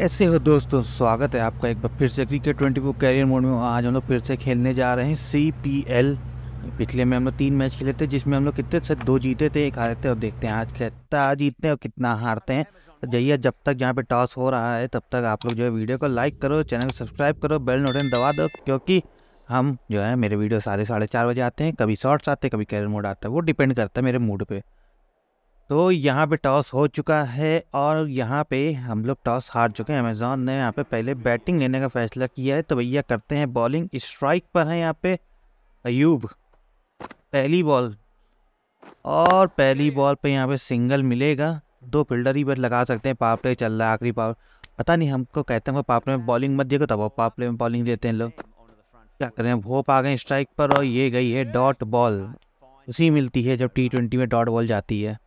ऐसे हो दोस्तों स्वागत है आपका एक बार फिर से cricket twenty four career mode में आज हम लोग फिर से खेलने जा रहे हैं सी पी एल पिछले में हम लोग तीन मैच खेले थे जिसमें हम लोग कितने से दो जीते थे एक हारे थे और देखते हैं आज कितना जीतते हैं और कितना हारते हैं तो जाइए जब तक जहाँ पे टॉस हो रहा है तब तक आप लोग जो है वीडियो को लाइक करो चैनल को सब्सक्राइब करो बेल नोटन दबा दो क्योंकि हम जो है मेरे वीडियो साढ़े साढ़े चार बजे आते हैं कभी शॉर्ट्स आते हैं कभी कैरियर मोड आता है वो डिपेंड करता है मेरे मूड पर तो यहाँ पे टॉस हो चुका है और यहाँ पे हम लोग टॉस हार चुके हैं अमेज़ॉन ने यहाँ पे पहले बैटिंग लेने का फैसला किया है तो भैया करते हैं बॉलिंग स्ट्राइक पर है यहाँ पे अयूब पहली बॉल और पहली बॉल पे यहाँ पे सिंगल मिलेगा दो फील्डर ही बस लगा सकते हैं पापले चल रहा है आखिरी पावर पता नहीं हमको कहते हैं पापले में बॉलिंग मत देखो तब पावर पापले में बॉलिंग देते हैं लोग क्या करें हैं होप आ गए स्ट्राइक पर और ये गई है डॉट बॉल उसी मिलती है जब टी ट्वेंटी में डॉट बॉल जाती है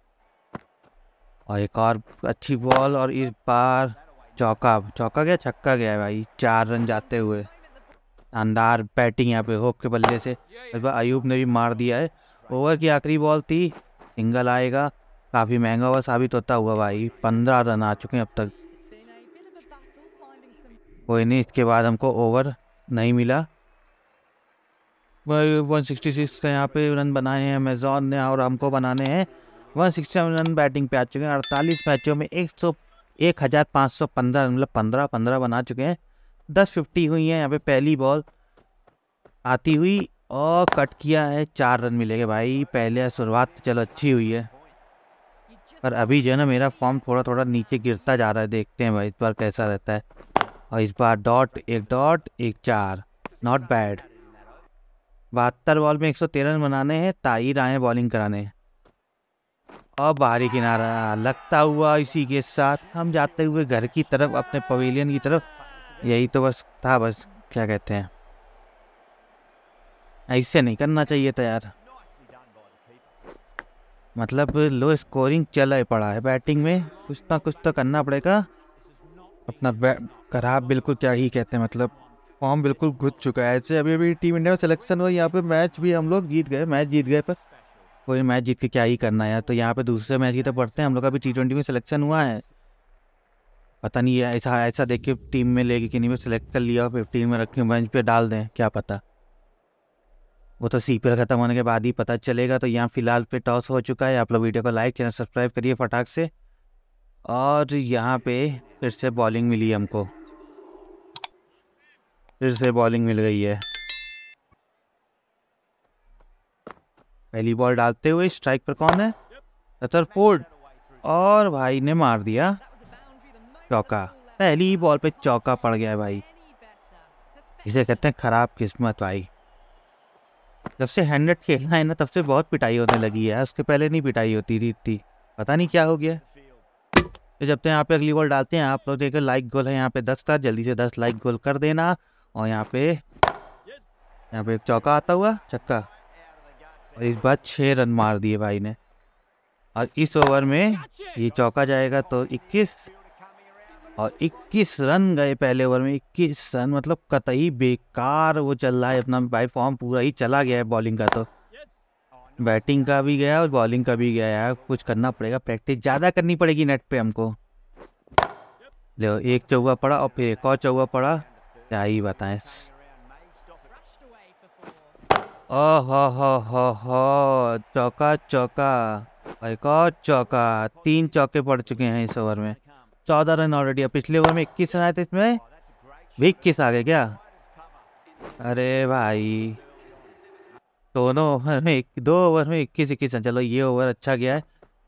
और एक और अच्छी बॉल और इस बार चौका चौका गया छक्का गया भाई चार रन जाते हुए शानदार बैटिंग यहाँ पे होप के बल्ले से इस बार अयूब ने भी मार दिया है ओवर की आखिरी बॉल थी सिंगल आएगा काफ़ी महंगा हुआ साबित होता हुआ भाई पंद्रह रन आ चुके हैं अब तक कोई नहीं इसके बाद हमको ओवर नहीं मिला वन सिक्सटी सिक्स का यहाँ पे रन बनाए हैं अमेजोन ने और हमको बनाने हैं वन सिक्सटी रन बैटिंग पे आ चुके हैं अड़तालीस मैचों में एक सौ एक हज़ार पाँच सौ पंद्रह मतलब पंद्रह पंद्रह बना चुके हैं दस फिफ्टी हुई है यहाँ पे पहली बॉल आती हुई और कट किया है चार रन मिलेंगे भाई पहले शुरुआत तो चलो अच्छी हुई है पर अभी जो है ना मेरा फॉर्म थोड़ा थोड़ा नीचे गिरता जा रहा है देखते हैं भाई इस बार कैसा रहता है और इस बार डॉट एक डॉट एक चार नॉट बैड बहत्तर बॉल में एक सौ तेरह रन बनाने हैं ताई आए बॉलिंग कराने हैं अब बाहरी किनारा लगता हुआ इसी के साथ हम जाते हुए घर की तरफ अपने पवेलियन की तरफ यही तो बस था बस क्या कहते हैं ऐसे नहीं करना चाहिए था यार मतलब लो स्कोरिंग चला ही पड़ा है बैटिंग में कुछ ना कुछ तो करना पड़ेगा अपना खराब बिल्कुल क्या ही कहते हैं मतलब फॉर्म बिल्कुल घुस चुका है ऐसे अभी अभी टीम इंडिया में सिलेक्शन हुआ यहाँ पे मैच भी हम लोग जीत गए मैच जीत गए पर कोई मैच जीत के क्या ही करना है तो यहाँ पे दूसरे मैच की तो पढ़ते हैं हम लोग का भी टी ट्वेंटी में सिलेक्शन हुआ है पता नहीं है ऐसा ऐसा देख के टीम में लेके कि नहीं मैं सिलेक्ट कर लिया फिर टीम में रखी बेंच पे डाल दें क्या पता वो तो सी ख़त्म होने के बाद ही पता चलेगा तो यहाँ फ़िलहाल पे टॉस हो चुका है आप लोग वीडियो को लाइक चैनल सब्सक्राइब करिए फटाक से और यहाँ पे फिर से बॉलिंग मिली हमको फिर से बॉलिंग मिल गई है पहली बॉल डालते हुए स्ट्राइक पर कौन है रतरफोर्ड और भाई ने मार दिया चौका पहली बॉल पे चौका पड़ गया भाई इसे कहते हैं खराब किस्मत भाई जब से हैंडेड खेलना है ना तब से बहुत पिटाई होने लगी है उसके पहले नहीं पिटाई होती थी इतनी पता नहीं क्या हो गया तो जब तक यहाँ पे अगली बॉल डालते हैं आप लोग देखो लाइक गोल है यहाँ पे दस था जल्दी से दस लाइक गोल कर देना और यहाँ पे यहाँ पे एक चौका आता हुआ चक्का और इस बार छः रन मार दिए भाई ने और इस ओवर में ये चौका जाएगा तो 21 और 21 रन गए पहले ओवर में 21 रन मतलब कतई बेकार वो चल रहा है अपना भाई फॉर्म पूरा ही चला गया है बॉलिंग का तो बैटिंग का भी गया और बॉलिंग का भी गया है कुछ करना पड़ेगा प्रैक्टिस ज़्यादा करनी पड़ेगी नेट पे हमको ले एक चौगा पड़ा और फिर एक और चौगा पड़ा क्या ही बताएं चौका चौका एक और चौका तीन चौके पड़ चुके हैं इस ओवर में चौदह रन ऑलरेडी पिछले ओवर में इक्कीस रन आए थे इसमें भी इक्कीस आ गए क्या अरे भाई दोनों ओवर में एक दो ओवर में इक्कीस इक्कीस रन चलो ये ओवर अच्छा गया है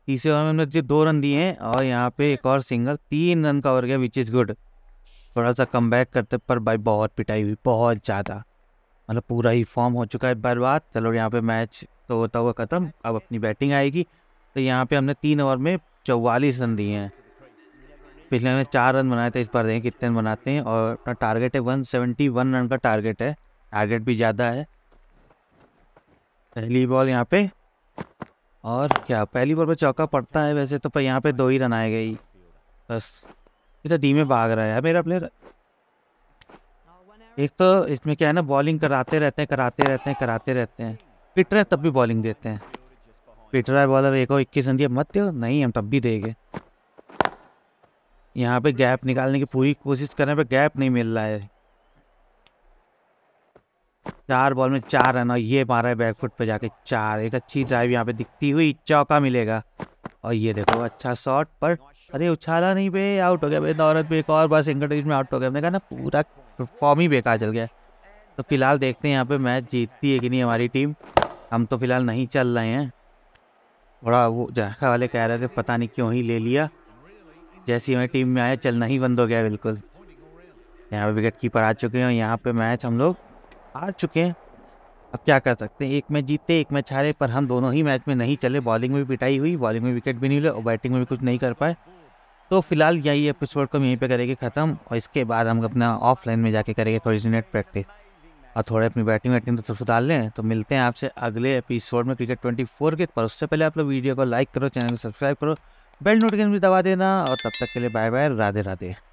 तीसरे ओवर में हमने दो रन दिए हैं और यहाँ पे एक और सिंगल तीन रन का ओवर गया विच इज़ गुड थोड़ा सा कम बैक करते पर भाई बहुत पिटाई हुई बहुत ज़्यादा मतलब पूरा ही फॉर्म हो चुका है बर्बाद चलो यहाँ पे मैच तो होता हुआ ख़त्म अब अपनी बैटिंग आएगी तो यहाँ पे हमने तीन ओवर में चौवालीस रन दिए हैं पिछले हमने चार रन बनाए थे इस बार देखें कितने रन बनाते हैं और अपना टारगेट है वन सेवेंटी वन रन का टारगेट है टारगेट भी ज़्यादा है पहली बॉल यहाँ पे और क्या पहली बॉल पर चौका पड़ता है वैसे तो पर यहाँ पे दो ही रन आए गई बस इधर धीमे भाग रहा है मेरा प्लेयर एक तो इसमें क्या है ना बॉलिंग कराते रहते हैं कराते रहते हैं कराते रहते हैं पिट रहे तब भी बॉलिंग देते हैं पिट रहा है बॉलर एक और इक्कीस रन दिया मत दे नहीं हम तब भी देंगे यहाँ पे गैप निकालने की पूरी कोशिश कर रहे हैं पर गैप नहीं मिल रहा है चार बॉल में चार रन और ये मारा है बैकफुट पे जाके चार एक अच्छी ड्राइव यहाँ पे दिखती हुई चौका मिलेगा और ये देखो अच्छा शॉट पर अरे उछाला नहीं पे आउट हो गया भाई दौरत पे एक और बस इंगटेज में आउट हो गया मैंने कहा ना पूरा फॉर्म तो ही बेकार चल गया तो फिलहाल देखते हैं यहाँ पे मैच जीतती है कि नहीं हमारी टीम हम तो फिलहाल नहीं चल रहे हैं थोड़ा वो जहाँ वाले कह रहे थे पता नहीं क्यों ही ले लिया जैसी हमें टीम में आया चलना ही बंद हो गया बिल्कुल यहाँ पे विकेट कीपर आ चुके हैं और यहाँ पे मैच हम लोग हार चुके हैं अब क्या कर सकते हैं एक मैच जीते एक मैच हारे पर हम दोनों ही मैच में नहीं चले बॉलिंग में भी पिटाई हुई बॉलिंग में विकेट भी नहीं मिले और बैटिंग में भी कुछ नहीं कर पाए तो फिलहाल यही एपिसोड को हम यहीं पे करेंगे ख़त्म और इसके बाद हम अपना ऑफलाइन में जाके करेंगे थोड़ी सी नेट प्रैक्टिस और थोड़े अपनी बैटिंग वैटिंग तो सुधार लें तो मिलते हैं आपसे अगले एपिसोड में क्रिकेट ट्वेंटी फोर के पर उससे पहले आप लोग वीडियो को लाइक करो चैनल को सब्सक्राइब करो बेल नोटिफिकेशन भी दबा देना और तब तक के लिए बाय बाय राधे राधे